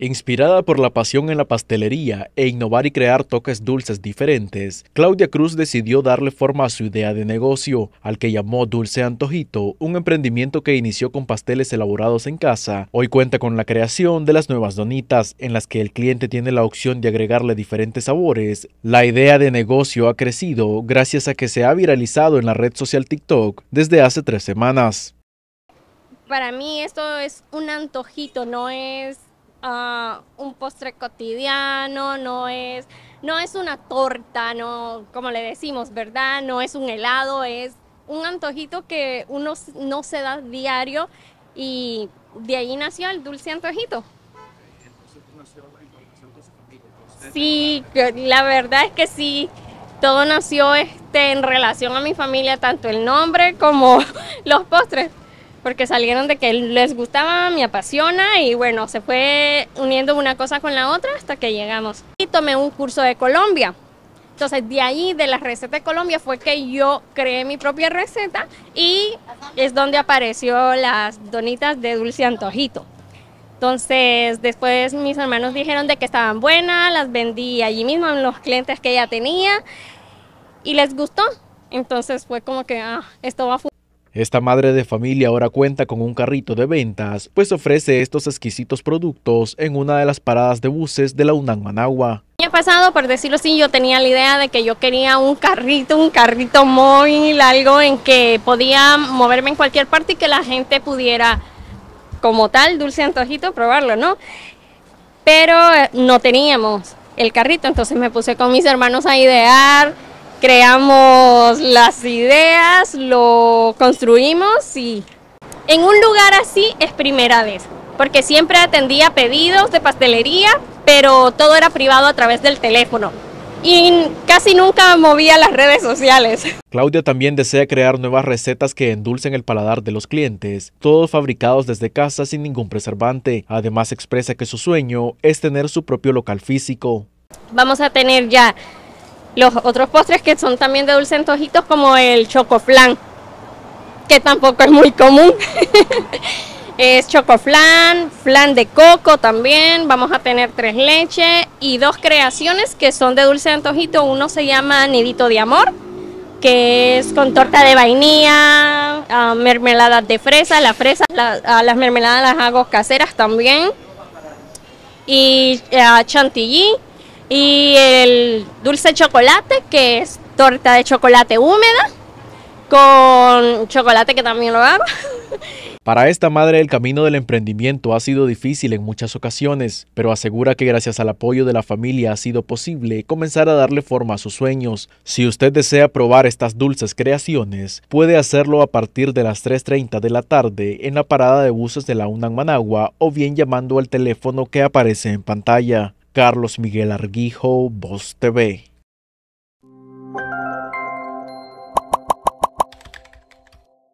Inspirada por la pasión en la pastelería e innovar y crear toques dulces diferentes, Claudia Cruz decidió darle forma a su idea de negocio, al que llamó Dulce Antojito, un emprendimiento que inició con pasteles elaborados en casa. Hoy cuenta con la creación de las nuevas donitas, en las que el cliente tiene la opción de agregarle diferentes sabores. La idea de negocio ha crecido gracias a que se ha viralizado en la red social TikTok desde hace tres semanas. Para mí esto es un antojito, no es Ah, un postre cotidiano, no es, no es una torta, no, como le decimos, ¿verdad? No es un helado, es un antojito que uno no se da diario y de ahí nació el dulce antojito. Sí, la verdad es que sí, todo nació este, en relación a mi familia, tanto el nombre como los postres porque salieron de que les gustaba, me apasiona y bueno, se fue uniendo una cosa con la otra hasta que llegamos. Y tomé un curso de Colombia. Entonces de ahí, de la receta de Colombia, fue que yo creé mi propia receta y es donde apareció las donitas de dulce antojito. Entonces después mis hermanos dijeron de que estaban buenas, las vendí allí mismo en los clientes que ya tenía y les gustó. Entonces fue como que ah, esto va a funcionar. Esta madre de familia ahora cuenta con un carrito de ventas, pues ofrece estos exquisitos productos en una de las paradas de buses de la UNAM Managua. El año pasado, por decirlo así, yo tenía la idea de que yo quería un carrito, un carrito móvil, algo en que podía moverme en cualquier parte y que la gente pudiera, como tal, dulce antojito, probarlo, ¿no? Pero eh, no teníamos el carrito, entonces me puse con mis hermanos a idear creamos las ideas, lo construimos y en un lugar así es primera vez, porque siempre atendía pedidos de pastelería, pero todo era privado a través del teléfono. Y casi nunca movía las redes sociales. Claudia también desea crear nuevas recetas que endulcen el paladar de los clientes, todos fabricados desde casa sin ningún preservante. Además expresa que su sueño es tener su propio local físico. Vamos a tener ya los otros postres que son también de dulce antojitos como el chocoflan, que tampoco es muy común. es chocoflan, flan de coco también, vamos a tener tres leches y dos creaciones que son de dulce antojito, uno se llama nidito de amor, que es con torta de vainilla, ah, mermeladas de fresa, las ah, las mermeladas las hago caseras también y ah, chantilly y el dulce chocolate, que es torta de chocolate húmeda, con chocolate que también lo hago. Para esta madre el camino del emprendimiento ha sido difícil en muchas ocasiones, pero asegura que gracias al apoyo de la familia ha sido posible comenzar a darle forma a sus sueños. Si usted desea probar estas dulces creaciones, puede hacerlo a partir de las 3.30 de la tarde en la parada de buses de la UNAM Managua o bien llamando al teléfono que aparece en pantalla. Carlos Miguel Arguijo, Voz TV.